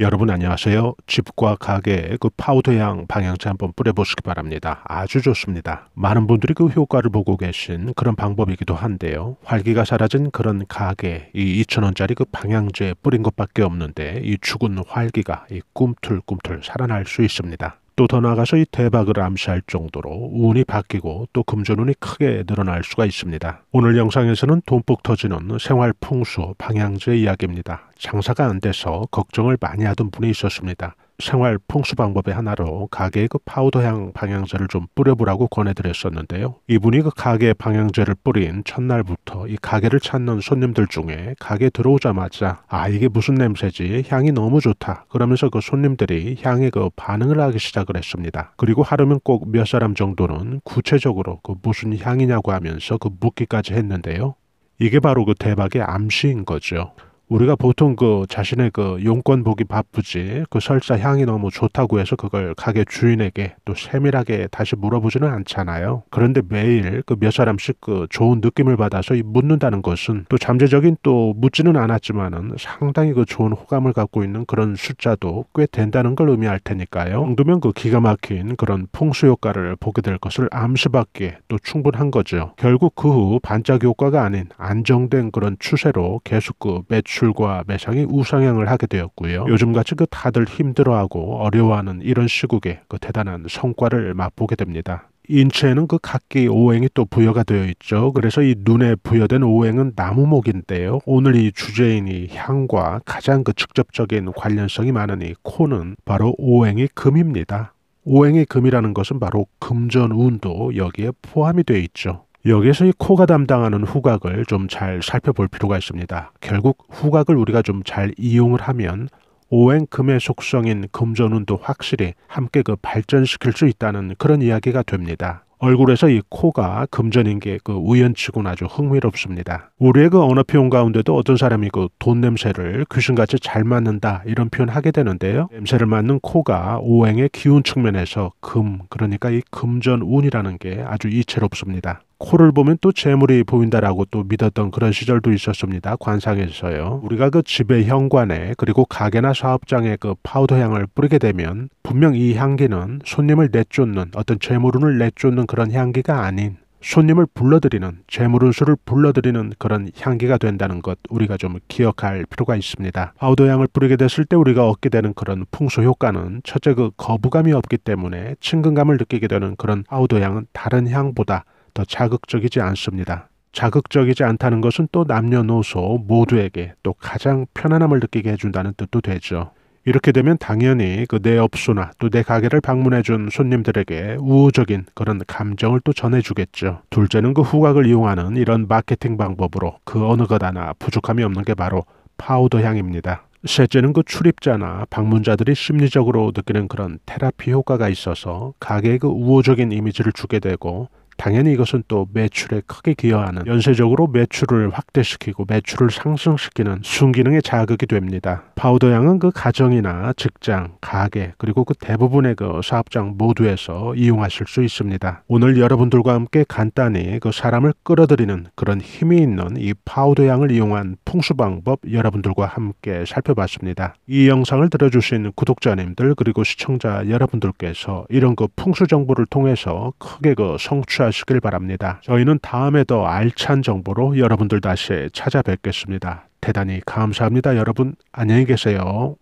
여러분 안녕하세요. 집과 가게에 그 파우더향 방향제 한번 뿌려보시기 바랍니다. 아주 좋습니다. 많은 분들이 그 효과를 보고 계신 그런 방법이기도 한데요. 활기가 사라진 그런 가게, 이 2천원짜리 그 방향제 뿌린 것밖에 없는데 이 죽은 활기가 이 꿈틀꿈틀 살아날 수 있습니다. 또더 나아가서 이 대박을 암시할 정도로 운이 바뀌고 또 금전운이 크게 늘어날 수가 있습니다. 오늘 영상에서는 돈폭 터지는 생활 풍수 방향제 이야기입니다. 장사가 안 돼서 걱정을 많이 하던 분이 있었습니다. 생활 풍수 방법의 하나로 가게에 그 파우더향 방향제를 좀 뿌려보라고 권해드렸었는데요. 이분이 그 가게 방향제를 뿌린 첫날부터 이 가게를 찾는 손님들 중에 가게 들어오자마자 아 이게 무슨 냄새지 향이 너무 좋다 그러면서 그 손님들이 향에 그 반응을 하기 시작을 했습니다. 그리고 하루면 꼭 몇 사람 정도는 구체적으로 그 무슨 향이냐고 하면서 그 묻기까지 했는데요. 이게 바로 그 대박의 암시인 거죠. 우리가 보통 그 자신의 그 용건 보기 바쁘지 그 설사 향이 너무 좋다고 해서 그걸 가게 주인에게 또 세밀하게 다시 물어보지는 않잖아요. 그런데 매일 그 몇 사람씩 그 좋은 느낌을 받아서 묻는다는 것은 또 잠재적인 또 묻지는 않았지만은 상당히 그 좋은 호감을 갖고 있는 그런 숫자도 꽤 된다는 걸 의미할 테니까요. 정도면 그 기가 막힌 그런 풍수 효과를 보게 될 것을 암시받기에 또 충분한 거죠. 결국 그 후 반짝 효과가 아닌 안정된 그런 추세로 계속 그 매출 수출과 매상이 우상향을 하게 되었고요. 요즘같이 그 다들 힘들어하고 어려워하는 이런 시국에 그 대단한 성과를 맛보게 됩니다. 인체에는 그 각기 오행이 또 부여가 되어 있죠. 그래서 이 눈에 부여된 오행은 나무목인데요. 오늘 이 주제인이 향과 가장 그 직접적인 관련성이 많은 이 코는 바로 오행이 금입니다. 오행이 금이라는 것은 바로 금전운도 여기에 포함이 되어 있죠. 여기에서 이 코가 담당하는 후각을 좀 잘 살펴볼 필요가 있습니다. 결국 후각을 우리가 좀 잘 이용을 하면 오행금의 속성인 금전운도 확실히 함께 그 발전시킬 수 있다는 그런 이야기가 됩니다. 얼굴에서 이 코가 금전인 게 그 우연치곤 아주 흥미롭습니다. 우리의 그 언어 표현 가운데도 어떤 사람이 그 돈 냄새를 귀신같이 잘 맡는다 이런 표현 하게 되는데요. 냄새를 맡는 코가 오행의 기운 측면에서 금 그러니까 이 금전운이라는 게 아주 이채롭습니다. 코를 보면 또 재물이 보인다라고 또 믿었던 그런 시절도 있었습니다. 관상에서요. 우리가 그 집의 현관에 그리고 가게나 사업장에 그 파우더 향을 뿌리게 되면 분명 이 향기는 손님을 내쫓는 어떤 재물운을 내쫓는 그런 향기가 아닌 손님을 불러들이는 재물운수를 불러들이는 그런 향기가 된다는 것 우리가 좀 기억할 필요가 있습니다. 파우더 향을 뿌리게 됐을 때 우리가 얻게 되는 그런 풍수 효과는 첫째 그 거부감이 없기 때문에 친근감을 느끼게 되는 그런 파우더 향은 다른 향보다 더 자극적이지 않습니다. 자극적이지 않다는 것은 또 남녀노소 모두에게 또 가장 편안함을 느끼게 해준다는 뜻도 되죠. 이렇게 되면 당연히 그 내 업소나 또 내 가게를 방문해준 손님들에게 우호적인 그런 감정을 또 전해주겠죠. 둘째는 그 후각을 이용하는 이런 마케팅 방법으로 그 어느 것 하나 부족함이 없는 게 바로 파우더 향입니다. 셋째는 그 출입자나 방문자들이 심리적으로 느끼는 그런 테라피 효과가 있어서 가게의 그 우호적인 이미지를 주게 되고 당연히 이것은 또 매출에 크게 기여하는 연쇄적으로 매출을 확대시키고 매출을 상승시키는 순기능의 자극이 됩니다. 파우더 양은 그 가정이나 직장, 가게 그리고 그 대부분의 그 사업장 모두에서 이용하실 수 있습니다. 오늘 여러분들과 함께 간단히 그 사람을 끌어들이는 그런 힘이 있는 이 파우더 양을 이용한 풍수 방법 여러분들과 함께 살펴봤습니다. 이 영상을 들어주신 구독자님들 그리고 시청자 여러분들께서 이런 그 풍수 정보를 통해서 크게 그 성취 청취하시길 바랍니다. 저희는 다음에 더 알찬 정보로 여러분들 다시 찾아뵙겠습니다. 대단히 감사합니다. 여러분 안녕히 계세요.